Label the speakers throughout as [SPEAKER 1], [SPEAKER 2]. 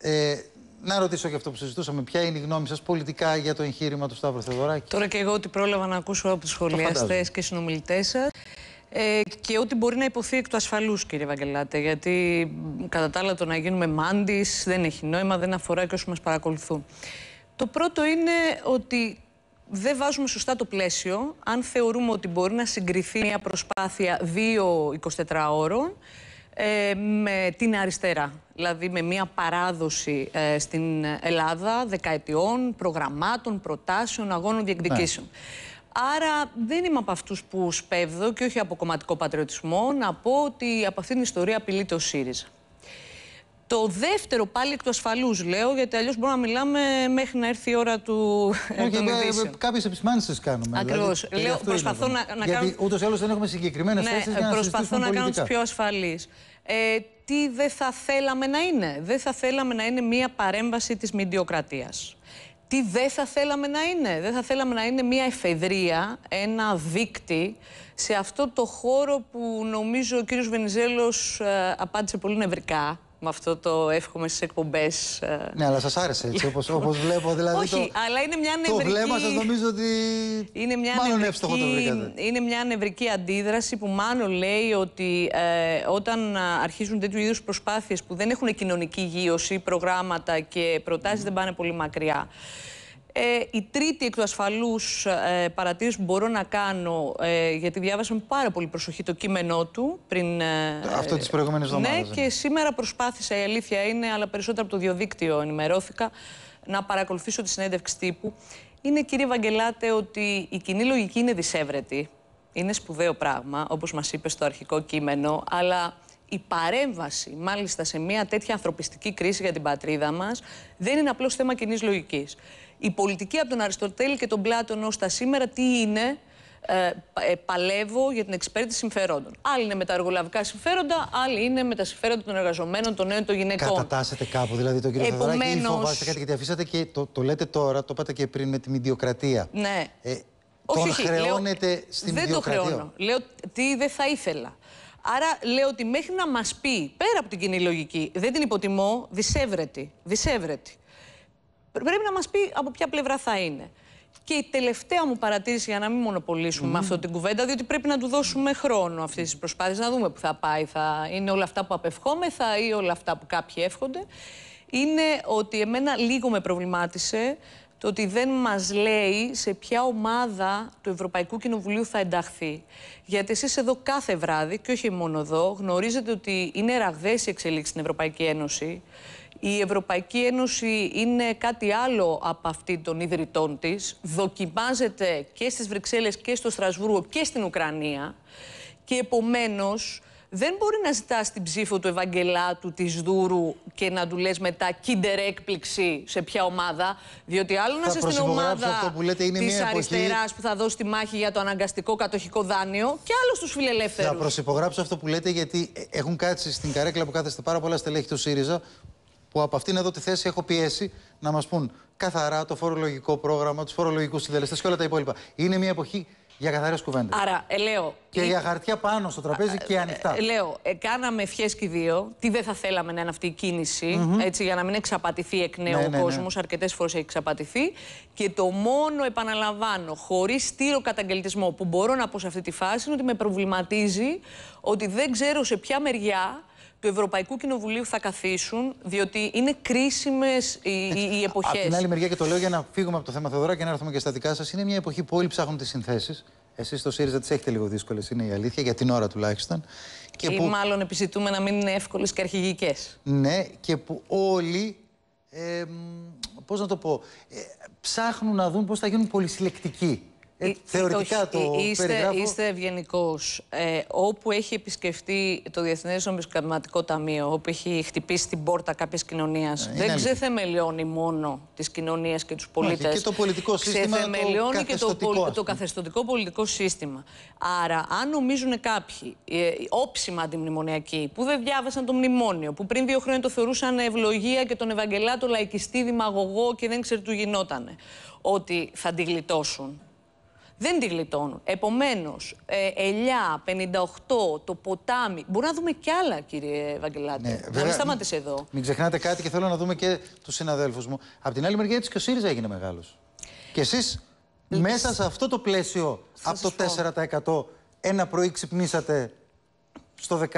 [SPEAKER 1] Ε, να ρωτήσω και αυτό που συζητούσαμε, ποια είναι η γνώμη σας πολιτικά για το εγχείρημα του Σταύρου Θεοδωράκη.
[SPEAKER 2] Τώρα και εγώ ότι πρόλαβα να ακούσω από τους σχολιαστές και συνομιλητές σας. Ε, και ό,τι μπορεί να υποθεί εκ του ασφαλούς, κύριε Βαγκελάτε. Γιατί κατά τα άλλα το να γίνουμε μάντης δεν έχει νόημα, δεν αφορά και όσους μας παρακολουθούν. Το πρώτο είναι ότι δεν βάζουμε σωστά το πλαίσιο αν θεωρούμε ότι μπορεί να συγκριθεί μια προσπάθεια δύο 24 ώρων ε, με την αριστερά. Δηλαδή με μια παράδοση ε, στην Ελλάδα δεκαετιών, προγραμμάτων, προτάσεων, αγώνων, διεκδικήσεων. Ναι. Άρα δεν είμαι από αυτούς που σπέβδω και όχι από κομματικό πατριωτισμό να πω ότι από αυτήν την ιστορία απειλείται ο ΣΥΡΙΖΑ. Το δεύτερο πάλι εκ του ασφαλούς, λέω, γιατί αλλιώς μπορούμε να μιλάμε μέχρι να έρθει η ώρα του. Όχι, ε,
[SPEAKER 1] κάποιες επισημάνσεις κάνουμε. Ακριβώ. Δηλαδή, ε, προσπαθώ να, να, κάνω. Γιατί ούτως ή άλλως δεν έχουμε συγκεκριμένες ναι, θέσεις. προσπαθώ να, κάνω τις πιο
[SPEAKER 2] ασφαλείς. Ε, τι δεν θα θέλαμε να είναι. Δεν θα θέλαμε να είναι μία παρέμβαση της μηντιοκρατία. Τι δεν θα θέλαμε να είναι. Δεν θα θέλαμε να είναι μία εφεδρεία, ένα δίκτυ σε αυτό το χώρο που νομίζω ο κύριος Βενιζέλος ε, απάντησε πολύ νευρικά με αυτό το εύχομαι στις εκπομπές. Ε. Ναι, αλλά σας
[SPEAKER 1] άρεσε έτσι, όπως όπως βλέπω. Δηλαδή Όχι,
[SPEAKER 2] αλλά είναι μια νευρική. Το βλέμμα σας νομίζω ότι. Είναι μια μάλλον νευρική, αντίδραση που μάλλον λέει ότι ε, όταν αρχίζουν τέτοιου είδους προσπάθειες που δεν έχουν κοινωνική γύρωση, προγράμματα και προτάσεις δεν πάνε πολύ μακριά. Ε, η τρίτη εκ του ασφαλούς ε, παρατήρηση που μπορώ να κάνω, ε, γιατί διάβασα με πάρα πολύ προσοχή το κείμενό του πριν. Ε, Αυτό της προηγούμενης εβδομάδα. Ναι, και ναι. σήμερα προσπάθησα, η αλήθεια είναι, αλλά περισσότερο από το διαδίκτυο ενημερώθηκα, να παρακολουθήσω τη συνέντευξη τύπου. Είναι, κύριε Βαγγελάτε, ότι η κοινή λογική είναι δυσέβρετη. Είναι σπουδαίο πράγμα, όπως μας είπες στο αρχικό κείμενο, αλλά η παρέμβαση μάλιστα σε μια τέτοια ανθρωπιστική κρίση για την πατρίδα μας δεν είναι απλώς θέμα κοινής λογικής η πολιτική από τον Αριστοτέλη και τον Πλάτων ως τα σήμερα τι είναι, ε, ε παλεύω για την εξυπηρέτηση συμφερόντων. Άλλοι είναι με τα εργολαβικά συμφέροντα, άλλοι είναι με τα συμφέροντα των εργαζομένων, των νέων, των γυναικών. Κατατάσσετε
[SPEAKER 1] κάπου, δηλαδή τον κύριο Επομένως... Θεοδωράκη, φοβάστε κάτι γιατί αφήσατε και το, το λέτε τώρα, το είπατε και πριν με τη μηδιοκρατία. Ναι.
[SPEAKER 2] Ε, τον όχι, χρεώνετε λέω, στην Δεν το χρεώνω. Λέω τι δεν θα ήθελα. Άρα λέω ότι μέχρι να μας πει, πέρα από την κοινή λογική, δεν την υποτιμώ, δυσέβρετη. Δυσέβρετη πρέπει να μας πει από ποια πλευρά θα είναι. Και η τελευταία μου παρατήρηση, για να μην μονοπολίσουμε mm. αυτή την κουβέντα, διότι πρέπει να του δώσουμε χρόνο αυτής της προσπάθειας, να δούμε που θα πάει. Θα είναι όλα αυτά που απευχόμεθα ή όλα αυτά που κάποιοι εύχονται. Είναι ότι εμένα λίγο με προβλημάτισε το ότι δεν μας λέει σε ποια ομάδα του Ευρωπαϊκού Κοινοβουλίου θα ενταχθεί. Γιατί εσείς εδώ κάθε βράδυ, και όχι μόνο εδώ, γνωρίζετε ότι είναι ραγδαίες οι εξελίξεις στην Ευρωπαϊκή Ένωση. Η Ευρωπαϊκή Ένωση είναι κάτι άλλο από αυτή των ιδρυτών της. Δοκιμάζεται και στις Βρυξέλλες και στο Στρασβούργο και στην Ουκρανία. Και επομένως δεν μπορεί να ζητάς την ψήφο του Ευαγγελάτου, της Δούρου και να του λες μετά κίντερ έκπληξη σε ποια ομάδα. Διότι άλλο να είσαι στην ομάδα τη αριστεράς που θα δώσει τη μάχη για το αναγκαστικό κατοχικό δάνειο και άλλο στους φιλελεύθερους. Θα
[SPEAKER 1] προσυπογράψω αυτό που λέτε γιατί έχουν κάτσει στην καρέκλα που κάθεστε πάρα πολλά στελέχη του ΣΥΡΙΖΑ που από αυτήν εδώ τη θέση έχω πιέσει να μας πούν καθαρά το φορολογικό πρόγραμμα, τους φορολογικούς συντελεστές και όλα τα υπόλοιπα. Είναι μια εποχή για καθαρές κουβέντες. Άρα,
[SPEAKER 2] ε, λέω. Και η... για
[SPEAKER 1] χαρτιά πάνω στο τραπέζι και ανοιχτά. Ε, ε
[SPEAKER 2] λέω, ε, κάναμε ευχές και δύο. Τι δεν θα θέλαμε να είναι αυτή η κίνηση, έτσι, για να μην εξαπατηθεί εκ νέου ναι, ο ναι, κόσμο. Ναι. Αρκετές φορές έχει εξαπατηθεί. Και το μόνο, επαναλαμβάνω, χωρίς στήρο καταγγελτισμό που μπορώ να πω σε αυτή τη φάση είναι ότι με προβληματίζει ότι δεν ξέρω σε ποια μεριά του Ευρωπαϊκού Κοινοβουλίου θα καθίσουν, διότι είναι κρίσιμες οι, οι, εποχέ. Από την άλλη
[SPEAKER 1] μεριά, και το λέω για να φύγουμε από το θέμα Θεοδωρά και να έρθουμε και στα δικά σας, είναι μια εποχή που όλοι ψάχνουν τις συνθέσεις. Εσείς στο ΣΥΡΙΖΑ τις έχετε λίγο δύσκολες, είναι η αλήθεια, για την ώρα τουλάχιστον.
[SPEAKER 2] Και που... μάλλον επιζητούμε να μην είναι εύκολες και αρχηγικές.
[SPEAKER 1] Ναι, και που
[SPEAKER 2] όλοι. Ε, Πώς να το πω, ε, ψάχνουν να δουν πώς θα γίνουν
[SPEAKER 1] πολυσυλλεκτικοί. Ε, ε, θεωρητικά το, ε, είστε, περιγράφω. Είστε
[SPEAKER 2] ευγενικός. όπου έχει επισκεφτεί το Διεθνές Νομισματικό Ταμείο, όπου έχει χτυπήσει την πόρτα κάποια κοινωνία, δεν ξεθεμελιώνει μόνο τις κοινωνίες και τους πολίτε. Και το πολιτικό σύστημα. Ξεθεμελιώνει και το, το, το καθεστωτικό πολιτικό σύστημα. Άρα, αν νομίζουν κάποιοι ε, όψιμα αντιμνημονιακοί, που δεν διάβασαν το μνημόνιο, που πριν δύο χρόνια το θεωρούσαν ευλογία και τον Ευαγγελάτο λαϊκιστή δημαγωγό και δεν ξέρει του γινότανε, ότι θα τη γλιτώσουν δεν τη γλιτώνουν. Επομένως, ε, ελιά, 58, το ποτάμι. Μπορούμε να δούμε κι άλλα, κύριε Βαγγελάτη. Ναι, να εδώ.
[SPEAKER 1] Μην ξεχνάτε κάτι και θέλω να δούμε και τους συναδέλφους μου. Απ' την άλλη μεριά, έτσι και ο ΣΥΡΙΖΑ έγινε μεγάλος. Και εσείς μέσα σε αυτό το πλαίσιο, από το 4% ένα πρωί ξυπνήσατε στο 16, 17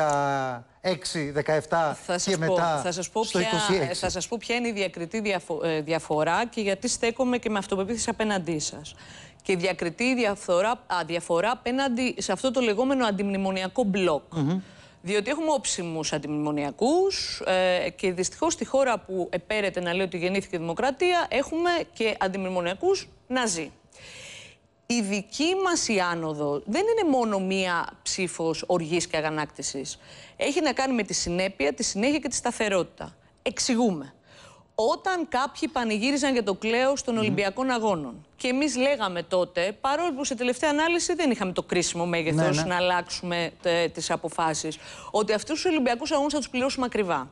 [SPEAKER 1] και μετά θα σας πω στο ποια, 26. Θα
[SPEAKER 2] σας πω ποια είναι η διακριτή ε, διαφορά και γιατί στέκομαι και με αυτοπεποίθηση απέναντί σας και διακριτή διαφορά διαφορά απέναντι σε αυτό το λεγόμενο αντιμνημονιακό μπλοκ. Διότι έχουμε όψιμους αντιμνημονιακούς ε, και δυστυχώς στη χώρα που επέρεται να λέει ότι γεννήθηκε η δημοκρατία, έχουμε και αντιμνημονιακούς ναζί. Η δική μας η άνοδο δεν είναι μόνο μία ψήφος οργής και αγανάκτησης. Έχει να κάνει με τη συνέπεια, τη συνέχεια και τη σταθερότητα. Εξηγούμε. Όταν κάποιοι πανηγύριζαν για το κλαίο των Ολυμπιακών Αγώνων. Και εμείς λέγαμε τότε, παρόλο που σε τελευταία ανάλυση δεν είχαμε το κρίσιμο μέγεθος ναι, ναι. να αλλάξουμε τις αποφάσεις, ότι αυτούς τους Ολυμπιακούς Αγώνες θα τους πληρώσουμε ακριβά.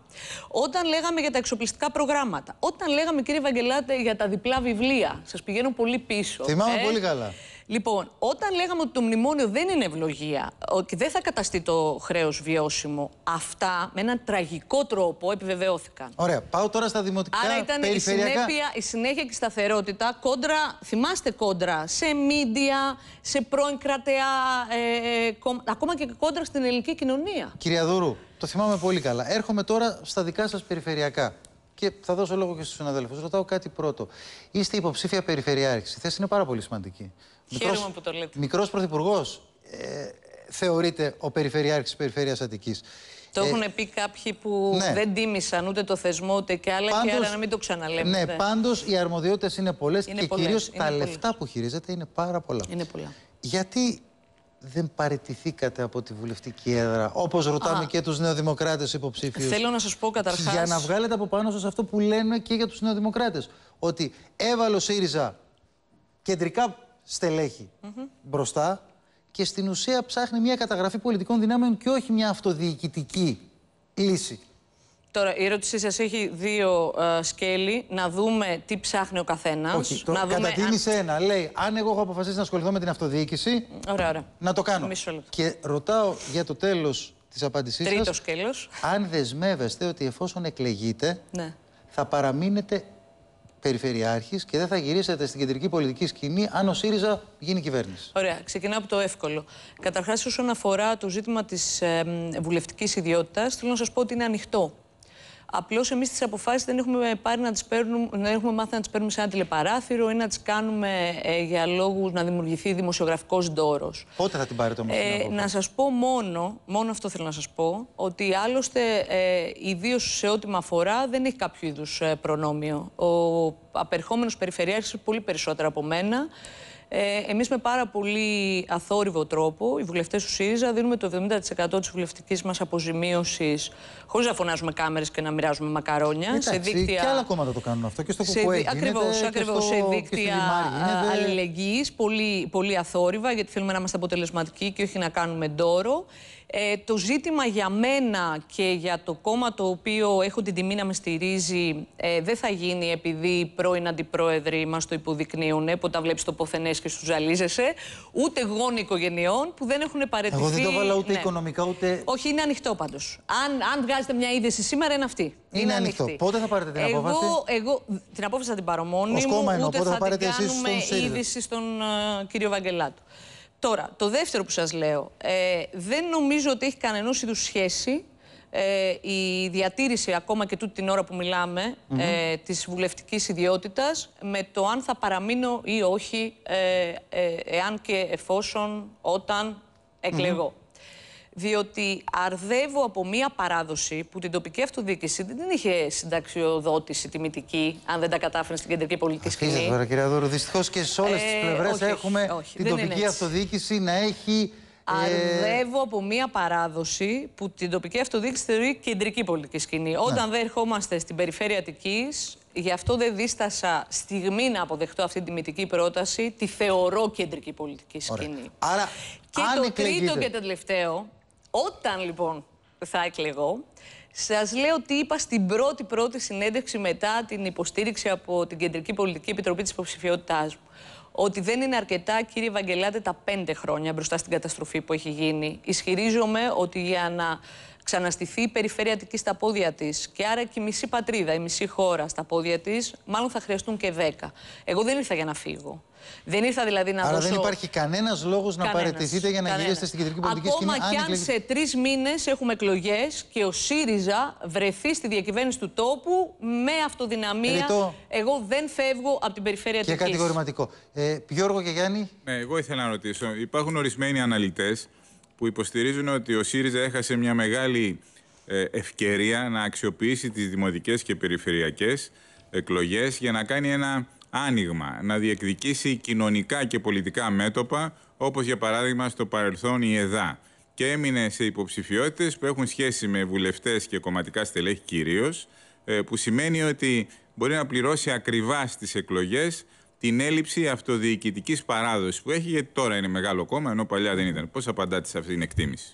[SPEAKER 2] Όταν λέγαμε για τα εξοπλιστικά προγράμματα. Όταν λέγαμε, κύριε Βαγγελάτε, για τα διπλά βιβλία. Σας πηγαίνω πολύ πίσω. Θυμάμαι ε, πολύ καλά. Λοιπόν, όταν λέγαμε ότι το μνημόνιο δεν είναι ευλογία, ότι δεν θα καταστεί το χρέος βιώσιμο, αυτά με έναν τραγικό τρόπο επιβεβαιώθηκαν. Ωραία. Πάω τώρα στα δημοτικά Άρα ήταν η, συνέπεια, η συνέχεια και η σταθερότητα κόντρα, θυμάστε κόντρα, σε μίντια, σε πρώην κρατεά, ε, ε ακόμα και κόντρα στην ελληνική κοινωνία.
[SPEAKER 1] Κυρία Δούρου, το θυμάμαι πολύ καλά. Έρχομαι τώρα στα δικά σας περιφερειακά. Και θα δώσω λόγο και στους συναδέλφους. Ρωτάω κάτι πρώτο. Είστε υποψήφια περιφερειάρχης. Η θέση είναι πάρα πολύ σημαντική. Χαίρομαι μικρός, που το λέτε. Μικρός πρωθυπουργός ε, θεωρείται ο περιφερειάρχης της Περιφέρειας Αττικής.
[SPEAKER 2] Το ε, έχουν πει κάποιοι που ναι. δεν τίμησαν ούτε το θεσμό ούτε και άλλα πάντως, και άρα να μην το ξαναλέμε. Ναι,
[SPEAKER 1] πάντως οι αρμοδιότητες είναι πολλές και κυρίω τα λεφτά που χειρίζεται είναι πάρα πολλά. Είναι πολλά. Γιατί δεν παραιτηθήκατε από τη βουλευτική έδρα, όπως ρωτάμε Α, και τους νεοδημοκράτες υποψήφιους. Θέλω να σας πω καταρχάς. Για να βγάλετε από πάνω σας αυτό που λένε και για τους Νεοδημοκράτες. Ότι έβαλε ο ΣΥΡΙΖΑ κεντρικά στελέχη μπροστά και στην ουσία ψάχνει μια καταγραφή πολιτικών δυνάμεων και όχι μια αυτοδιοικητική λύση.
[SPEAKER 2] Τώρα, η ερώτησή σας έχει δύο ε, σκέλη. Να δούμε τι ψάχνει ο καθένας. να δούμε αν...
[SPEAKER 1] ένα. Λέει, αν εγώ έχω αποφασίσει να ασχοληθώ με την αυτοδιοίκηση. Να το κάνω. και ρωτάω για το τέλος της απάντησής σα. Τρίτο σκέλος. Αν δεσμεύεστε ότι εφόσον εκλεγείτε, ναι. θα παραμείνετε Περιφερειάρχης και δεν θα γυρίσετε στην κεντρική πολιτική σκηνή αν ο ΣΥΡΙΖΑ γίνει κυβέρνηση.
[SPEAKER 2] Ωραία. Ξεκινάω από το εύκολο. Καταρχάς, όσον αφορά το ζήτημα της ε, βουλευτικής ιδιότητας, θέλω να σας πω ότι είναι ανοιχτό Απλώς εμείς τις αποφάσεις δεν έχουμε πάρει να τις παίρνουμε, έχουμε μάθει να τις παίρνουμε σε ένα τηλεπαράθυρο ή να τις κάνουμε ε, για λόγους να δημιουργηθεί δημοσιογραφικός ντόρος. Πότε θα την πάρετε όμως ε, Να σας πω μόνο, μόνο αυτό θέλω να σας πω, ότι άλλωστε ε, ιδίως σε ό,τι με αφορά δεν έχει κάποιο είδους ε, προνόμιο. Ο απερχόμενος περιφερειάρχης πολύ περισσότερο από μένα. Ε, Εμείς με πάρα πολύ αθόρυβο τρόπο, οι βουλευτές του ΣΥΡΙΖΑ, δίνουμε το 70% της βουλευτικής μας αποζημίωσης χωρίς να φωνάζουμε κάμερες και να μοιράζουμε μακαρόνια. Εντάξει, σε δίκτυα... Και άλλα
[SPEAKER 1] κόμματα το κάνουν αυτό. Και στο σε... Κουκουέ. Ακριβώ, σε δίκτυα
[SPEAKER 2] αλληλεγγύης, πολύ, πολύ αθόρυβα, γιατί θέλουμε να είμαστε αποτελεσματικοί και όχι να κάνουμε ντόρο. Ε, το ζήτημα για μένα και για το κόμμα το οποίο έχω την τιμή να με στηρίζει ε, δεν θα γίνει επειδή οι πρώην αντιπρόεδροι μας το υποδεικνύουν, ε, που τα βλέπεις το ποθενέ και σου ζαλίζεσαι, ούτε γόνοι οικογενειών που δεν έχουν παρετηθεί. Εγώ δεν το βάλα ούτε ναι. οικονομικά ούτε. Όχι, είναι ανοιχτό πάντως. Αν, αν βγάζετε μια είδηση σήμερα, είναι αυτή. Είναι, είναι ανοιχτό. Ανοιχτή. Πότε θα πάρετε την εγώ, απόφαση. Εγώ την απόφαση θα την πάρω μόνη μου. ούτε πότε θα, θα την κάνουμε στον είδηση στον uh, κύριο Βαγγελάτου. Τώρα, το δεύτερο που σας λέω, ε, δεν νομίζω ότι έχει κανένα είδους σχέση ε, η διατήρηση ακόμα και τούτη την ώρα που μιλάμε mm -hmm. ε, της βουλευτικής ιδιότητας με το αν θα παραμείνω ή όχι ε, ε εάν και εφόσον όταν εκλεγώ. Διότι αρδεύω από μία παράδοση που την τοπική αυτοδιοίκηση δεν την είχε συνταξιοδότηση τιμητική, αν δεν τα κατάφερε στην κεντρική πολιτική σκηνή. Αρχίζεται
[SPEAKER 1] τώρα, κυρία Δώρο. Δυστυχώς και σε όλες τις πλευρές έχουμε την τοπική αυτοδιοίκηση να έχει Αρδεύω
[SPEAKER 2] από μία παράδοση που την τοπική αυτοδίκηση θεωρεί κεντρική πολιτική σκηνή. Ναι. Όταν δεν ερχόμαστε στην περιφέρεια Αττικής, γι' αυτό δεν δίστασα στιγμή να αποδεχτώ αυτή τη μυθική πρόταση, τη θεωρώ κεντρική πολιτική σκηνή. Άρα, και το εκλεγείτε. τρίτο και το τελευταίο, όταν λοιπόν θα εκλεγώ, σας λέω τι είπα στην πρώτη πρώτη συνέντευξη μετά την υποστήριξη από την Κεντρική Πολιτική Επιτροπή της υποψηφιότητάς μου ότι δεν είναι αρκετά, κύριε Βαγγελάτε, τα πέντε χρόνια μπροστά στην καταστροφή που έχει γίνει. Ισχυρίζομαι ότι για να ξαναστηθεί η περιφέρεια στα πόδια της και άρα και η μισή πατρίδα, η μισή χώρα στα πόδια της, μάλλον θα χρειαστούν και 10. Εγώ δεν ήρθα για να φύγω. Δεν ήρθα δηλαδή να Άρα δώσω... δεν υπάρχει
[SPEAKER 1] κανένας λόγος να παρετηθείτε για να γυρίσετε στην κεντρική πολιτική σκηνή. Ακόμα κι αν σε
[SPEAKER 2] τρεις μήνες έχουμε εκλογές και ο ΣΥΡΙΖΑ βρεθεί στη διακυβέρνηση του τόπου με αυτοδυναμία. Εγώ δεν φεύγω από την περιφέρεια τη. Και κατηγορηματικό.
[SPEAKER 3] Ε, Γιώργο και Γιάννη. Ναι, εγώ ήθελα να ρωτήσω. Υπάρχουν ορισμένοι αναλυτές που υποστηρίζουν ότι ο ΣΥΡΙΖΑ έχασε μια μεγάλη ε, ευκαιρία να αξιοποιήσει τις δημοτικές και περιφερειακές εκλογές για να κάνει ένα άνοιγμα, να διεκδικήσει κοινωνικά και πολιτικά μέτωπα, όπως για παράδειγμα στο παρελθόν η ΕΔΑ. Και έμεινε σε υποψηφιότητες που έχουν σχέση με βουλευτές και κομματικά στελέχη κυρίως, ε, που σημαίνει ότι μπορεί να πληρώσει ακριβά στις εκλογές την έλλειψη αυτοδιοικητικής παράδοσης που έχει, γιατί τώρα είναι μεγάλο κόμμα, ενώ παλιά δεν ήταν. Πώς απαντάτε σε αυτή την εκτίμηση.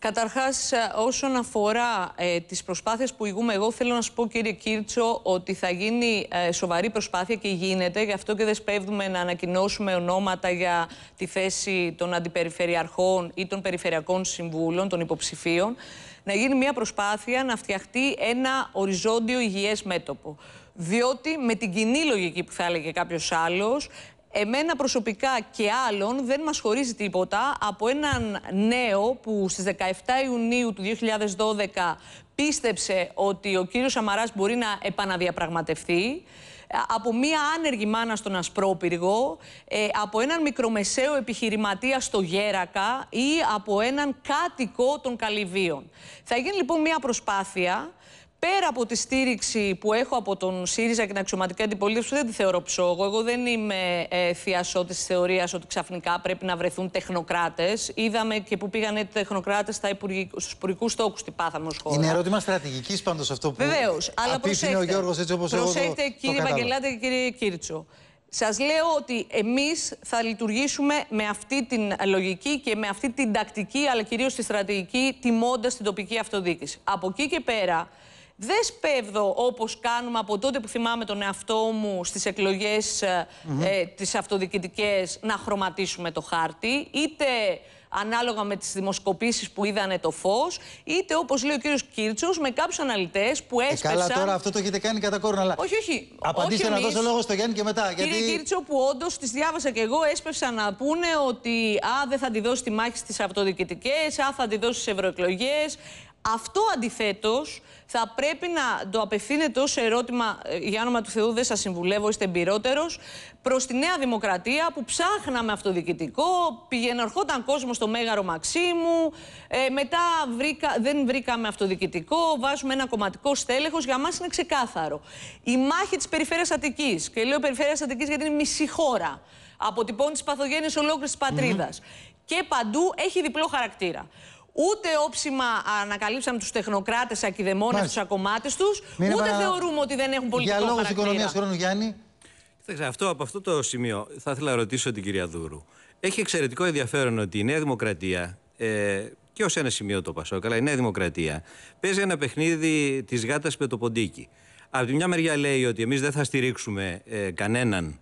[SPEAKER 2] Καταρχάς, ε, όσον αφορά ε, τις προσπάθειες που ηγούμε, εγώ θέλω να σου πω κύριε Κίρτσο ότι θα γίνει ε, σοβαρή προσπάθεια και γίνεται, γι' αυτό και δεσπεύδουμε να ανακοινώσουμε ονόματα για τη θέση των αντιπεριφερειαρχών ή των περιφερειακών συμβούλων, των υποψηφίων, να γίνει μια προσπάθεια να φτιαχτεί ένα οριζόντιο υγιές μέτωπο διότι με την κοινή λογική που θα έλεγε κάποιος άλλος, εμένα προσωπικά και άλλων δεν μας χωρίζει τίποτα από έναν νέο που στις 17 Ιουνίου του 2012 πίστεψε ότι ο κύριος Σαμαράς μπορεί να επαναδιαπραγματευτεί, ε, από μία άνεργη μάνα στον Ασπρόπυργο, ε, από έναν μικρομεσαίο επιχειρηματία στο Γέρακα ή από έναν κάτοικο των Καλυβίων. Θα γίνει λοιπόν μία προσπάθεια πέρα από τη στήριξη που έχω από τον ΣΥΡΙΖΑ και την αξιωματική αντιπολίτευση, δεν τη θεωρώ ψόγο. Εγώ δεν είμαι ε, θειασό της θεωρίας ότι ξαφνικά πρέπει να βρεθούν τεχνοκράτες. Είδαμε και που πήγανε τεχνοκράτε στους υπουργικούς στόχους, τι πάθαμε ω χώρα. Είναι ερώτημα στρατηγικής πάντως αυτό που. Βεβαίως. Αλλά προσέχτε. Ο Γιώργος. έτσι όπως εγώ το, κύριε Βαγκελάτε και κύριε Κίρτσο. Σας λέω ότι εμείς θα λειτουργήσουμε με αυτή την λογική και με αυτή την τακτική, αλλά κυρίως τη στρατηγική, τιμώντας την τοπική αυτοδιοίκηση. Από εκεί και πέρα, δεν σπέβδω όπως κάνουμε από τότε που θυμάμαι τον εαυτό μου στις εκλογές mm -hmm. τις να χρωματίσουμε το χάρτη, είτε ανάλογα με τις δημοσκοπήσεις που είδανε το φως, είτε όπως λέει ο κύριος Κίρτσος με κάποιους αναλυτές που έσπευσαν... Ε, καλά τώρα
[SPEAKER 1] αυτό το έχετε κάνει κατά κόρνα, αλλά... Όχι, όχι. Απαντήστε όχι να δώσω λόγο στο
[SPEAKER 2] Γιάννη και μετά. Κύριε γιατί... Κίρτσο που όντως τις διάβασα και εγώ έσπευσαν να πούνε ότι α, δεν θα τη δώσει τη μάχη στις αυτοδιοικητικές, α, θα τη δώσει στις ευρωεκλογές. Αυτό αντιθέτως θα πρέπει να το απευθύνεται ως ερώτημα, για ε, όνομα του Θεού, δεν σας συμβουλεύω, είστε εμπειρότερος, προς τη Νέα Δημοκρατία που ψάχναμε αυτοδιοικητικό, πηγαίνε, ερχόταν κόσμος στο Μέγαρο Μαξίμου, ε, μετά βρήκα, δεν βρήκαμε αυτοδιοικητικό, βάζουμε ένα κομματικό στέλεχος. Για μας είναι ξεκάθαρο. Η μάχη της Περιφέρειας Αττικής, και λέω Περιφέρειας Αττικής γιατί είναι μισή χώρα, αποτυπώνει τι παθογένειε ολόκληρης της πατρίδας. Και παντού έχει διπλό χαρακτήρα. Ούτε όψιμα ανακαλύψαμε τους τεχνοκράτες ακιδεμόνε, τους ακομάτες τους, ούτε θεωρούμε ότι δεν έχουν πολιτικό Για λόγους οικονομίας χρόνου,
[SPEAKER 1] Γιάννη.
[SPEAKER 4] αυτό, από αυτό το σημείο θα ήθελα να ρωτήσω την κυρία Δούρου. Έχει εξαιρετικό ενδιαφέρον ότι η Νέα Δημοκρατία ε, και ως ένα σημείο το Πασόκ, αλλά η Νέα Δημοκρατία παίζει ένα παιχνίδι της γάτας με το ποντίκι. Από τη μια μεριά λέει ότι εμείς δεν θα στηρίξουμε ε, κανέναν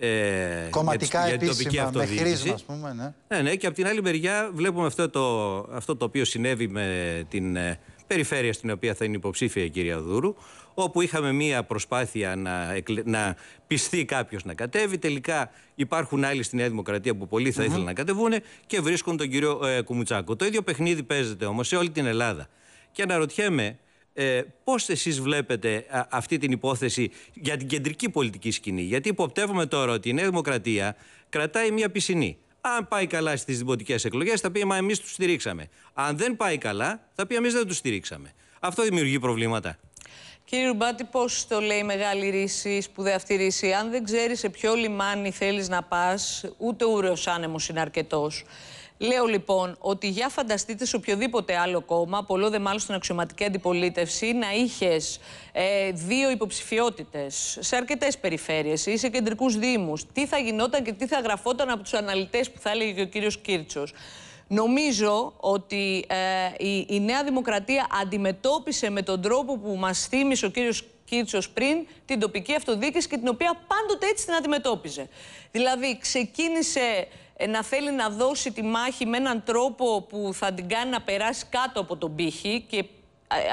[SPEAKER 4] ε, Κομματικά για, επίσημα, με χρήσμα, ας πούμε. Ναι. ναι, ναι και από την άλλη μεριά βλέπουμε αυτό το, αυτό το οποίο συνέβη με την ε, περιφέρεια στην οποία θα είναι υποψήφια η κυρία Δούρου, όπου είχαμε μία προσπάθεια να, να πιστεί κάποιος να κατέβει. Τελικά υπάρχουν άλλοι στη Νέα Δημοκρατία που πολλοί θα mm ήθελαν να κατεβούν και βρίσκουν τον κύριο ε, Κουμουτσάκο. Το ίδιο παιχνίδι παίζεται όμως σε όλη την Ελλάδα. Και αναρωτιέμαι ε, πώς εσείς βλέπετε αυτή την υπόθεση για την κεντρική πολιτική σκηνή. Γιατί υποπτεύουμε τώρα ότι η Νέα Δημοκρατία κρατάει μια πισινή. Αν πάει καλά στις δημοτικές εκλογές, θα πει Μα εμείς τους στηρίξαμε. Αν δεν πάει καλά, θα πει Εμείς δεν τους στηρίξαμε. Αυτό δημιουργεί προβλήματα.
[SPEAKER 2] Κύριε Ρουμπάτη, πώς το λέει η μεγάλη ρίση, η σπουδαία αυτή ρίση. Αν δεν ξέρεις σε ποιο λιμάνι θέλεις να πας, ούτε ουρεό άνεμος είναι αρκετός. Λέω λοιπόν ότι για φανταστείτε σε οποιοδήποτε άλλο κόμμα, πολλό δε μάλλον στην αξιωματική αντιπολίτευση, να είχες ε, δύο υποψηφιότητες σε αρκετές περιφέρειες ή σε κεντρικούς Δήμους. Τι θα γινόταν και τι θα γραφόταν από τους αναλυτές που θα έλεγε και ο κύριος Κίρτσος. Νομίζω ότι ε, η, Νέα Δημοκρατία αντιμετώπισε με τον τρόπο που μας θύμισε ο κύριος Κίρτσος πριν την τοπική αυτοδιοίκηση και την οποία πάντοτε έτσι την αντιμετώπιζε. Δηλαδή ξεκίνησε ε, να θέλει να δώσει τη μάχη με έναν τρόπο που θα την κάνει να περάσει κάτω από τον πύχη και ε,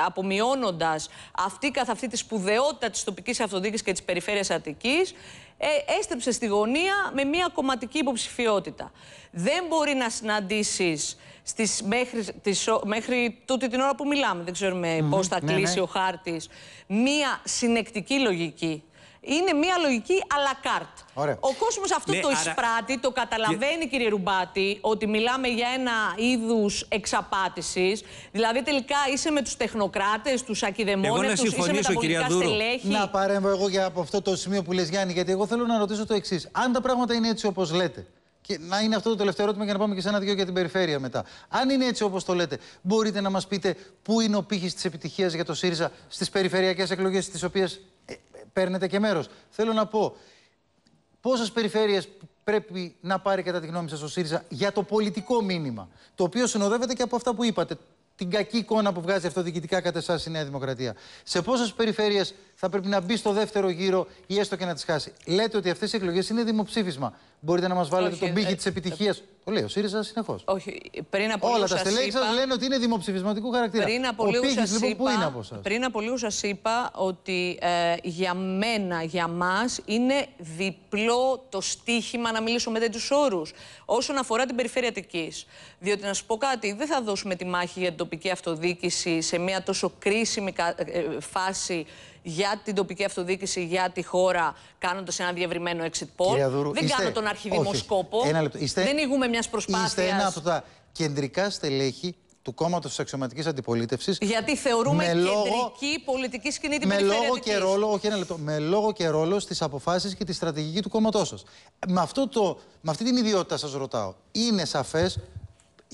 [SPEAKER 2] απομειώνοντας αυτή καθ' αυτή τη σπουδαιότητα της τοπικής αυτοδίκης και της περιφέρειας Αττικής, ε, έστρεψε στη γωνία με μια κομματική υποψηφιότητα. Δεν μπορεί να συναντήσεις στις, μέχρι, τις, μέχρι τούτη την ώρα που μιλάμε, δεν ξέρουμε mm πώς θα ναι, ναι. κλείσει ο χάρτης, μια συνεκτική λογική είναι μια λογική αλακάρτ. Ο κόσμος αυτό ναι, το εισπράττει, το καταλαβαίνει, κύριε Ρουμπάτη, ότι μιλάμε για ένα είδους εξαπάτησης. Δηλαδή, τελικά είσαι με τους τεχνοκράτες, τους ακιδεμόνε, είσαι με τα πολιτικά στελέχη. Να
[SPEAKER 1] παρέμβω εγώ για από αυτό το σημείο που λες, Γιάννη, γιατί εγώ θέλω να ρωτήσω το εξής. Αν τα πράγματα είναι έτσι όπως λέτε, και να είναι αυτό το τελευταίο ερώτημα για να πάμε και σε ένα-δύο για την περιφέρεια μετά. Αν είναι έτσι όπως το λέτε, μπορείτε να μας πείτε πού είναι ο πύχης της επιτυχίας για το ΣΥΡΙΖΑ στις περιφερειακές εκλογές, τι οποίες ε, παίρνετε και μέρος. Θέλω να πω, πόσες περιφέρειες πρέπει να πάρει κατά τη γνώμη σας ο ΣΥΡΙΖΑ για το πολιτικό μήνυμα, το οποίο συνοδεύεται και από αυτά που είπατε, την κακή εικόνα που βγάζει αυτοδιοικητικά κατά εσάς η Νέα Δημοκρατία. Σε πόσες περιφέρειες θα πρέπει να μπει στο δεύτερο γύρο ή έστω και να τις χάσει. Λέτε ότι αυτές οι εκλογές είναι δημοψήφισμα. Μπορείτε να μας βάλετε τον πύχη ε, της επιτυχίας. Ε, το λέει ο ΣΥΡΙΖΑ συνεχώς.
[SPEAKER 2] Όχι, πριν από Όλα τα στελέχη σας λένε ότι είναι δημοψηφισματικού χαρακτήρα. Πριν από λίγο σας λοιπόν, είπα, πριν από λίγο είπα ότι ε, για μένα, για μας, είναι διπλό το στίχημα να μιλήσω με τέτοιους όρους. Όσον αφορά την περιφέρεια Διότι να σου πω κάτι, δεν θα δώσουμε τη μάχη για την τοπική αυτοδιοίκηση σε μια τόσο κρίσιμη ε, φάση για την τοπική αυτοδιοίκηση, για τη χώρα, κάνοντας ένα διευρυμένο exit poll. δεν είστε... κάνω τον αρχιδημοσκόπο. Δεν
[SPEAKER 1] ηγούμε μιας προσπάθειας. Είστε ένα από τα κεντρικά στελέχη του κόμματος της αξιωματικής αντιπολίτευσης. Γιατί θεωρούμε κεντρική λόγο,
[SPEAKER 2] πολιτική σκηνή την με λόγο και
[SPEAKER 1] όχι ένα λεπτό, με λόγο και ρόλο στις αποφάσεις και τη στρατηγική του κόμματός σας. Με, το, με αυτή την ιδιότητα σας ρωτάω, είναι σαφές,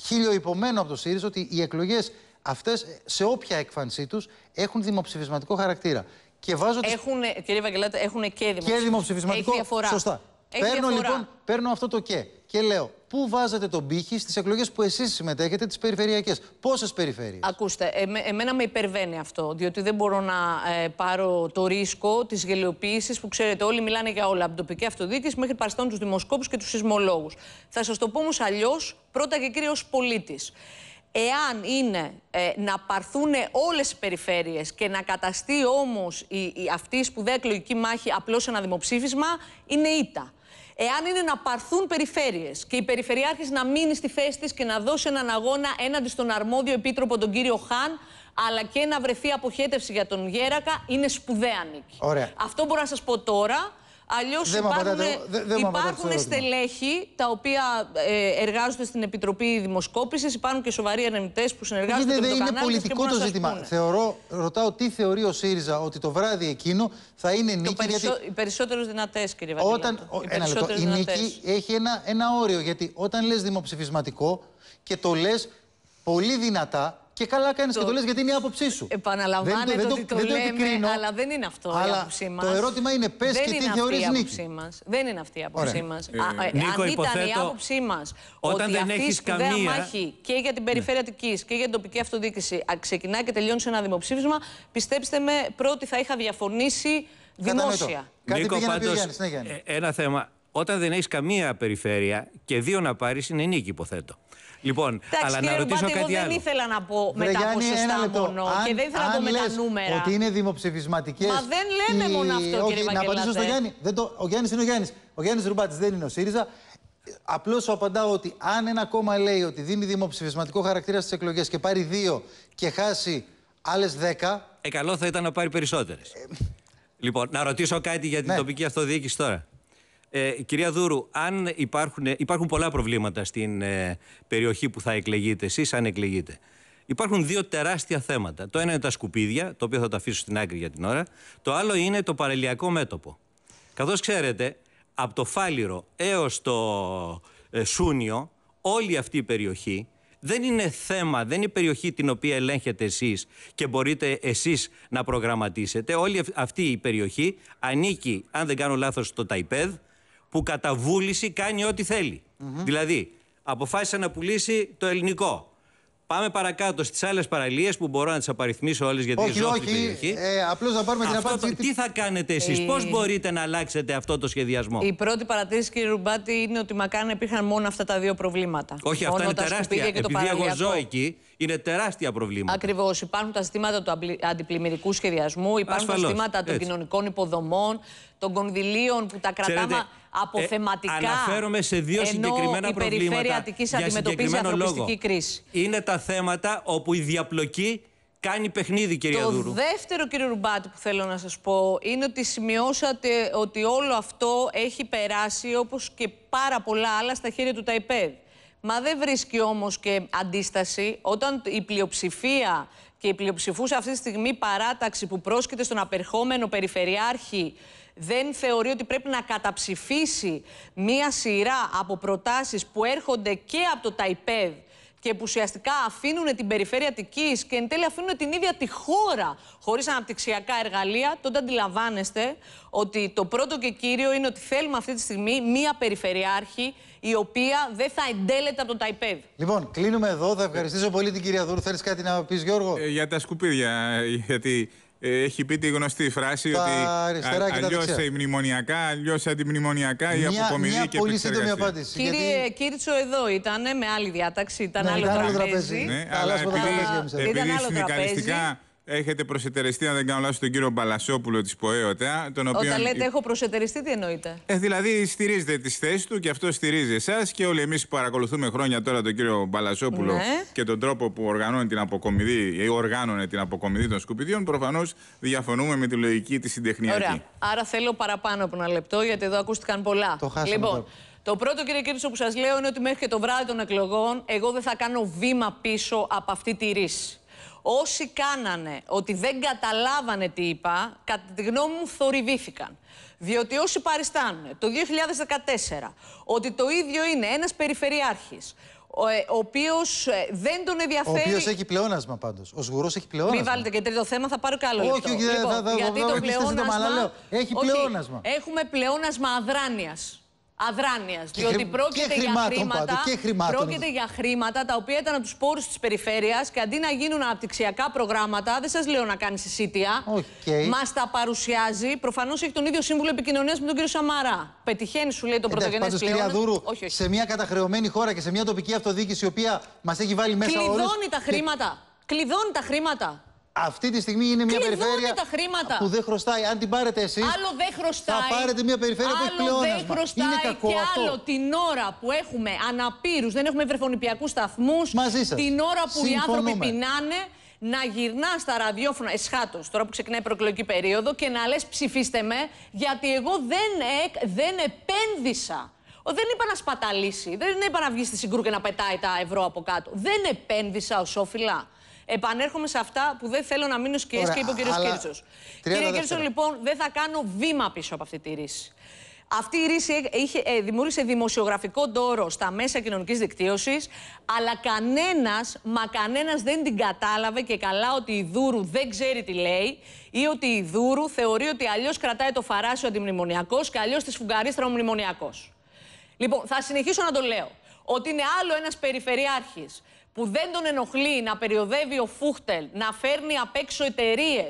[SPEAKER 1] χιλιοϊπωμένο από το ΣΥΡΙΖΑ, ότι οι εκλογές αυτές σε όποια έκφανσή τους έχουν δημοψηφισματικό χαρακτήρα
[SPEAKER 2] και βάζω. Έχουν, κύριε Βαγγελάτα, έχουν και δημοψηφισματικό. Και δημοψηφισματικό. διαφορά. Σωστά. Έχει παίρνω διαφορά. λοιπόν
[SPEAKER 1] παίρνω αυτό το και και λέω Πού βάζετε τον πύχη στις εκλογές που εσείς συμμετέχετε, τις περιφερειακές. Πόσες περιφέρειες.
[SPEAKER 2] Ακούστε, εμένα με υπερβαίνει αυτό. Διότι δεν μπορώ να ε, πάρω το ρίσκο της γελιοποίησης που ξέρετε, όλοι μιλάνε για όλα. Από την τοπική αυτοδιοίκηση μέχρι παριστών τους δημοσκόπους και τους σεισμολόγους. Θα σας το πω όμως αλλιώς, πρώτα και κύριος πολίτης εάν είναι ε, να πάρθουν όλες οι περιφέρειες και να καταστεί όμως η, η, αυτή η σπουδαία εκλογική μάχη απλώς ένα δημοψήφισμα, είναι ήττα. Εάν είναι να πάρθουν περιφέρειες και η Περιφερειάρχης να μείνει στη θέση της και να δώσει έναν αγώνα έναντι στον αρμόδιο επίτροπο τον κύριο Χάν, αλλά και να βρεθεί αποχέτευση για τον Γέρακα, είναι σπουδαία νίκη. Αυτό μπορώ να σας πω τώρα. Αλλιώς υπάρχουν, δε, στελέχη τα οποία ε, εργάζονται στην Επιτροπή Δημοσκόπησης, υπάρχουν και σοβαροί ερευνητές που συνεργάζονται με το κανάλι. Είναι πολιτικό το ζήτημα.
[SPEAKER 1] Θεωρώ, ρωτάω τι θεωρεί ο ΣΥΡΙΖΑ ότι το βράδυ εκείνο θα είναι νίκη. Γιατί... Οι
[SPEAKER 2] περισσότερους δυνατές, κύριε Όταν... Ένα λεπτό. Η νίκη
[SPEAKER 1] έχει ένα, ένα όριο. Γιατί όταν λες δημοψηφισματικό και το λες πολύ δυνατά, και καλά κάνεις και το λες γιατί είναι η άποψή σου. Επαναλαμβάνεται δεν το, ότι το, δεν λέμε, αλλά
[SPEAKER 2] δεν είναι αυτό η άποψή μα. Το ερώτημα είναι πες και τι θεωρείς νίκη. Μας. Δεν είναι αυτή η άποψή μας. Ε, ε, αν ήταν η άποψή μας ότι δεν αυτή καμία... μάχη και για την περιφέρεια ναι. και για την τοπική αυτοδιοίκηση ξεκινάει και τελειώνει σε ένα δημοψήφισμα, πιστέψτε με, πρώτη θα είχα διαφωνήσει δημόσια. Κάτι Νίκο, πάντως, ναι, ε,
[SPEAKER 4] ένα θέμα. Όταν δεν έχεις καμία περιφέρεια και δύο να πάρεις, είναι νίκη, υποθέτω. Λοιπόν, αλλά να ρωτήσω κάτι εγώ άλλο. Δεν
[SPEAKER 2] ήθελα να πω μετά από ποσοστά μόνο αν, και δεν ήθελα να πω με τα νούμερα. Ότι
[SPEAKER 1] είναι δημοψηφισματικές. Μα δεν λένε μόνο αυτό, κύριε Να απαντήσω στον Γιάννη. Δεν το... Ο Γιάννης είναι ο Γιάννης. Ο Γιάννης Ρουμπάτης δεν είναι ο ΣΥΡΙΖΑ. Απλώς σου απαντάω ότι αν ένα κόμμα λέει ότι δίνει δημοψηφισματικό χαρακτήρα στις εκλογές και πάρει δύο και χάσει άλλες δέκα.
[SPEAKER 4] Ε, καλό θα ήταν να πάρει περισσότερες. Ε, λοιπόν, να ρωτήσω κάτι για την ναι. τοπική αυτοδιοίκηση τώρα. Ε, κυρία Δούρου, αν υπάρχουν, υπάρχουν πολλά προβλήματα στην ε, περιοχή που θα εκλεγείτε εσείς, αν εκλεγείτε. Υπάρχουν δύο τεράστια θέματα. Το ένα είναι τα σκουπίδια, το οποίο θα τα αφήσω στην άκρη για την ώρα. Το άλλο είναι το παρελιακό μέτωπο. Καθώς ξέρετε, από το Φάληρο έως το ε, Σούνιο, όλη αυτή η περιοχή δεν είναι θέμα, δεν είναι περιοχή την οποία ελέγχετε εσείς και μπορείτε εσείς να προγραμματίσετε. Όλη αυτή η περιοχή ανήκει, αν δεν κάνω λάθος στο ΤΑΙΠΕΔ, που κατά βούληση κάνει ό,τι θέλει. Mm-hmm. Δηλαδή, αποφάσισε να πουλήσει το ελληνικό. Πάμε παρακάτω στις άλλες παραλίες που μπορώ να τις απαριθμίσω όλες γιατί όχι, όχι, περιοχή.
[SPEAKER 2] Ε, Απλώς να πάρουμε αυτό
[SPEAKER 1] την
[SPEAKER 4] απάντηση. τι θα κάνετε εσείς, ε... πώς μπορείτε να αλλάξετε αυτό το σχεδιασμό. Η
[SPEAKER 2] πρώτη παρατήρηση, κύριε Ρουμπάτη, είναι ότι μακάρι να υπήρχαν μόνο αυτά τα δύο προβλήματα. Όχι, αυτά είναι τεράστια. Και το Επειδή εγώ ζω
[SPEAKER 4] εκεί, είναι τεράστια προβλήματα.
[SPEAKER 2] Ακριβώς. Υπάρχουν τα ζητήματα του αντιπλημμυρικού σχεδιασμού, υπάρχουν τα ζητήματα των κοινωνικών υποδομών, των κονδυλίων που τα κρατάμε. Ξέρετε, αποθεματικά. Ε, αναφέρομαι σε δύο συγκεκριμένα η προβλήματα. Η Αττικής αντιμετωπίζει ανθρωπιστική κρίση.
[SPEAKER 4] Είναι τα θέματα όπου η διαπλοκή κάνει παιχνίδι, κυρία το Δούρου. Το
[SPEAKER 2] δεύτερο, κύριε Ρουμπάτη, που θέλω να σας πω είναι ότι σημειώσατε ότι όλο αυτό έχει περάσει όπως και πάρα πολλά άλλα στα χέρια του ΤΑΙΠΕΔ. Μα δεν βρίσκει όμως και αντίσταση όταν η πλειοψηφία και η πλειοψηφούσα αυτή τη στιγμή παράταξη που πρόσκειται στον απερχόμενο περιφερειάρχη δεν θεωρεί ότι πρέπει να καταψηφίσει μία σειρά από προτάσεις που έρχονται και από το ΤΑΙΠΕΔ και που ουσιαστικά αφήνουν την περιφέρεια Αττικής και εν τέλει αφήνουν την ίδια τη χώρα χωρίς αναπτυξιακά εργαλεία, τότε αντιλαμβάνεστε ότι το πρώτο και κύριο είναι ότι θέλουμε αυτή τη στιγμή μία περιφερειάρχη η οποία δεν θα εντέλεται από το ΤΑΙΠΕΔ.
[SPEAKER 3] Λοιπόν, κλείνουμε εδώ. Θα ευχαριστήσω πολύ την κυρία Δούρου. Θέλεις κάτι να πεις, Γιώργο. Ε, για τα σκουπίδια, ε, γιατί έχει πει τη γνωστή φράση τα ότι αλλιώ σε μνημονιακά, αλλιώς σε αντιμνημονιακά ή αποκομιδή μια και πολύ σύντομη απάντηση. Κύριε
[SPEAKER 2] γιατί... Κίρτσο, εδώ ήταν με άλλη διάταξη, ήταν ναι, άλλο ήταν τραπέζι.
[SPEAKER 3] Ναι, αλλά επειδή, επειδή συνδικαλιστικά έχετε προσετεριστεί, αν δεν κάνω λάθος, τον κύριο Μπαλασόπουλο της ΠΟΕΟΤΑ. Τον Όταν λέτε
[SPEAKER 2] έχω προσετεριστεί, τι εννοείτε.
[SPEAKER 3] Ε, δηλαδή στηρίζετε τις θέσεις του και αυτό στηρίζει εσάς και όλοι εμείς που παρακολουθούμε χρόνια τώρα τον κύριο Μπαλασόπουλο ναι. και τον τρόπο που οργανώνει την αποκομιδή ή οργάνωνε την αποκομιδή των σκουπιδιών, προφανώς διαφωνούμε με τη λογική της συντεχνιακή. Ωραία.
[SPEAKER 2] Άρα θέλω παραπάνω από ένα λεπτό, γιατί εδώ ακούστηκαν πολλά. Το χάσαμε λοιπόν, το... πρώτο, κύριε Κίρτσο, που σας λέω είναι ότι μέχρι και το βράδυ των εκλογών, εγώ δεν θα κάνω βήμα πίσω από αυτή τη ρίση. Όσοι κάνανε ότι δεν καταλάβανε τι είπα, κατά τη γνώμη μου θορυβήθηκαν. Διότι όσοι παριστάνουν το 2014 ότι το ίδιο είναι ένας περιφερειάρχης, ο, ε, οποίος ε, δεν τον ενδιαφέρει. Ο οποίος
[SPEAKER 1] έχει πλεόνασμα πάντως. Ο σγουρός έχει πλεόνασμα. Μην βάλετε
[SPEAKER 2] και τρίτο θέμα, θα πάρω καλό άλλο. Όχι, δεν λοιπόν, θα, θα, γιατί θα, το πλεόνασμα. Έχει πλεόνασμα. έχουμε πλεόνασμα αδράνειας αδράνειας. Διότι πρόκειται, για χρήματα, χρημάτων... πρόκειται για χρήματα τα οποία ήταν από τους πόρους της περιφέρειας και αντί να γίνουν αναπτυξιακά προγράμματα, δεν σας λέω να κάνεις εισιτία. Okay. Μας τα παρουσιάζει. Προφανώς έχει τον ίδιο σύμβουλο επικοινωνίας με τον κύριο Σαμαρά. Πετυχαίνει, σου λέει το πρωτογενέ πλέον. Κυρία όχι,
[SPEAKER 1] όχι. σε μια καταχρεωμένη χώρα και σε μια τοπική αυτοδιοίκηση η οποία μας έχει βάλει μέσα όλους... Κλειδώνει τα χρήματα.
[SPEAKER 2] Κλειδώνει τα χρήματα.
[SPEAKER 1] Αυτή τη στιγμή είναι μια περιφέρεια τα χρήματα. που δεν χρωστάει.
[SPEAKER 2] Αν την πάρετε εσείς. Άλλο δεν χρωστάει. Θα πάρετε μια περιφέρεια άλλο που έχει πλεόνασμα. Δεν χρωστάει. Είναι κακό και αυτό. άλλο την ώρα που έχουμε αναπήρους, δεν έχουμε βρεφονιπιακούς σταθμούς. Μαζί Την ώρα που οι άνθρωποι πεινάνε να γυρνά στα ραδιόφωνα εσχάτως, τώρα που ξεκινάει η προεκλογική περίοδο, και να λες ψηφίστε με, γιατί εγώ δεν, εκ, δεν επένδυσα. Δεν είπα να σπαταλήσει, δεν είπα να βγει στη συγκρού και να πετάει τα ευρώ από κάτω. Δεν επένδυσα ως όφυλα επανέρχομαι σε αυτά που δεν θέλω να μείνω σκιές και είπε ο κύριος Κίρτσο. Κύριε Κίρτσο, λοιπόν, δεν θα κάνω βήμα πίσω από αυτή τη ρίση. Αυτή η ρίση είχε, ε, δημιούργησε δημοσιογραφικό τόρο στα μέσα κοινωνικής δικτύωσης, αλλά κανένας, μα κανένας δεν την κατάλαβε και καλά ότι η Δούρου δεν ξέρει τι λέει ή ότι η Δούρου θεωρεί ότι αλλιώς κρατάει το φαράσιο αντιμνημονιακός αντιμνημονιακό και αλλιώς της φουγκαρίστρα ο μνημονιακός. Λοιπόν, θα συνεχίσω να το λέω. Ότι είναι άλλο ένας περιφερειάρχης που δεν τον ενοχλεί να περιοδεύει ο Φούχτελ, να φέρνει απ' έξω εταιρείες,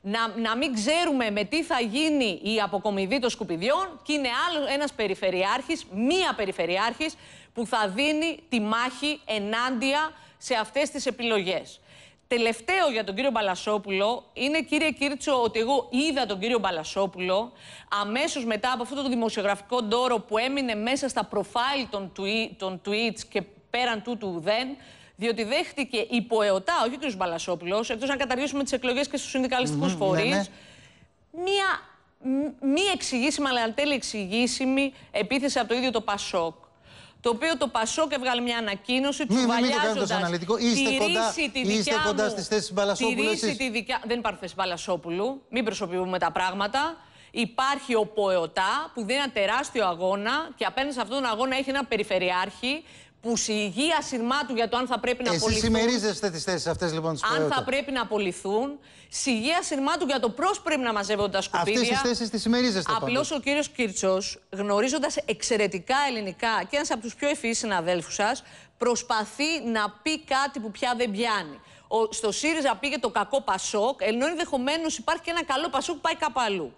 [SPEAKER 2] να, να μην ξέρουμε με τι θα γίνει η αποκομιδή των σκουπιδιών και είναι άλλο ένας περιφερειάρχης, μία περιφερειάρχης που θα δίνει τη μάχη ενάντια σε αυτές τις επιλογές. Τελευταίο για τον κύριο Μπαλασόπουλο είναι, κύριε Κίρτσο, ότι εγώ είδα τον κύριο Μπαλασόπουλο αμέσως μετά από αυτό το δημοσιογραφικό ντόρο που έμεινε μέσα στα προφάιλ των, των tweets και πέραν τούτου δεν, διότι δέχτηκε υποεωτά, όχι ο κ. Μπαλασόπουλο, εκτό να καταργήσουμε τις εκλογές και στους συνδικαλιστικούς mm φορεί, ναι, ναι. μία μη εξηγήσιμη, αλλά εν τέλει εξηγήσιμη επίθεση από το ίδιο το Πασόκ. Το οποίο το Πασόκ έβγαλε μια ανακοίνωση του βαλιάζοντα τη ρίση είστε κοντά στις θέσεις Μπαλασόπουλου, Δεν υπάρχουν θέσεις Μπαλασόπουλου, μην προσωπιούμε τα πράγματα. Υπάρχει ο Ποεωτά που δίνει ένα τεράστιο αγώνα και απέναντι σε αυτόν τον αγώνα έχει ένα περιφερειάρχη που συγγεί ασυρμάτου για το αν θα πρέπει να Εσείς απολυθούν. Εσείς συμμερίζεστε τις
[SPEAKER 1] θέσεις αυτές λοιπόν τη Αν θα πρέπει
[SPEAKER 2] να απολυθούν. Συγγεί ασυρμάτου για το πώς πρέπει να μαζεύονται τα σκουπίδια. Αυτέ τις θέσεις
[SPEAKER 1] τις συμμερίζεστε. Απλώς
[SPEAKER 2] ο κύριος Κίρτσο, γνωρίζοντας εξαιρετικά ελληνικά και ένας από τους πιο ευφυείς συναδέλφους σας, προσπαθεί να πει κάτι που πια δεν πιάνει. στο ΣΥΡΙΖΑ πήγε το κακό Πασόκ, ενώ ενδεχομένως υπάρχει και ένα καλό Πασόκ που πάει κάπου αλλού.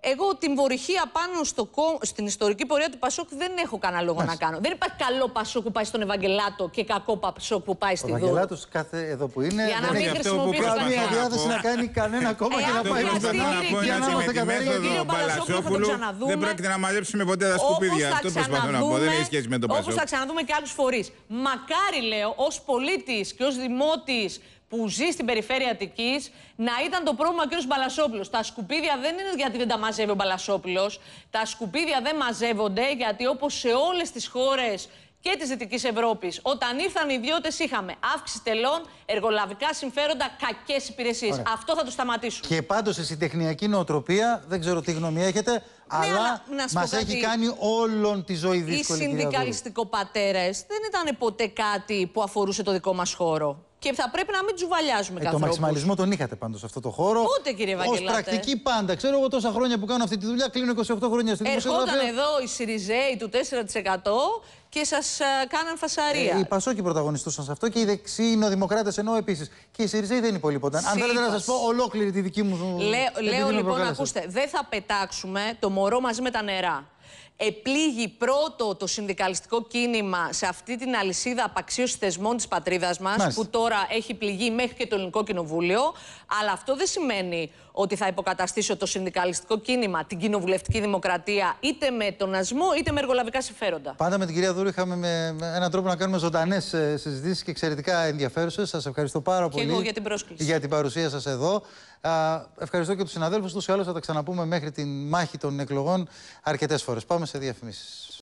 [SPEAKER 2] Εγώ την βορυχία πάνω στο κο... στην ιστορική πορεία του Πασόκ δεν έχω κανένα λόγο να κάνω. Δεν υπάρχει καλό Πασόκ που πάει στον Ευαγγελάτο και κακό Πασόκ που πάει στη Δούρου. Ο Ευαγγελάτος κάθε
[SPEAKER 1] εδώ που είναι για να δεν έχει χρησιμοποιήσει καμία διάθεση να κάνει κανένα κόμμα ε, και να πάει Το Για
[SPEAKER 2] να είμαστε καθαροί, ο κύριο δεν πρόκειται να
[SPEAKER 3] μαζέψουμε ποτέ τα σκουπίδια. Αυτό προσπαθώ να πω. Δεν έχει σχέση με τον Πασόκ. Όπως θα
[SPEAKER 2] ξαναδούμε και άλλους φορείς. Μακάρι, λέω, ως πολίτης και ως δημότης που ζει στην περιφέρεια Αττικής να ήταν το πρόβλημα ο κ. Μπαλασόπουλος. Τα σκουπίδια δεν είναι γιατί δεν τα μαζεύει ο Μπαλασόπουλος. Τα σκουπίδια δεν μαζεύονται γιατί όπως σε όλες τις χώρες και της Δυτικής Ευρώπης. Όταν ήρθαν οι ιδιώτες, είχαμε αύξηση τελών, εργολαβικά συμφέροντα, κακές υπηρεσίες. Αυτό θα το σταματήσουμε.
[SPEAKER 1] Και πάντως σε συντεχνιακή νοοτροπία, δεν ξέρω τι γνώμη έχετε, ναι, αλλά ναι, μας έχει κάνει όλον τη ζωή δύσκολη. Οι
[SPEAKER 2] συνδικαλιστικοπατέρε δεν ήταν ποτέ κάτι που αφορούσε το δικό μας χώρο. Και θα πρέπει να μην τζουβαλιάζουμε ε, καθόλου. Το μαξιμαλισμό
[SPEAKER 1] τον είχατε πάντως σε αυτό το χώρο. Ούτε κύριε Βαγγελάτε. Ω πρακτική πάντα. Ξέρω εγώ τόσα χρόνια που κάνω αυτή τη δουλειά, κλείνω 28 χρόνια στην Ερχόταν δημοσιογραφία.
[SPEAKER 2] εδώ οι Σιριζέοι του 4% και σας ε, κάναν φασαρία. Ε, οι
[SPEAKER 1] Πασόκοι πρωταγωνιστούσαν σε αυτό και οι δεξιοί νοδημοκράτε ενώ επίσης. Και οι Σιριζέοι δεν υπολείπονταν. Αν θέλετε να σας πω ολόκληρη τη δική μου Λέ, Λέω, λοιπόν, ακούστε,
[SPEAKER 2] δεν θα πετάξουμε το μωρό μαζί με τα νερά. Επλήγει πρώτο το συνδικαλιστικό κίνημα σε αυτή την αλυσίδα απαξίωσης θεσμών της πατρίδας μας, που τώρα έχει πληγεί μέχρι και το Ελληνικό Κοινοβούλιο. Αλλά αυτό δεν σημαίνει ότι θα υποκαταστήσω το συνδικαλιστικό κίνημα, την κοινοβουλευτική δημοκρατία, είτε με τον ασμό είτε με εργολαβικά συμφέροντα.
[SPEAKER 1] Πάντα με την κυρία Δούρη είχαμε με έναν τρόπο να κάνουμε ζωντανές ε, συζητήσεις και εξαιρετικά ενδιαφέρουσες. Σας ευχαριστώ πάρα πολύ. για την Για την παρουσία σας εδώ. Ευχαριστώ και τους συναδέλφους. Τους Σε θα τα ξαναπούμε μέχρι την μάχη των εκλογών αρκετές φορές. Πάμε σε διαφημίσεις.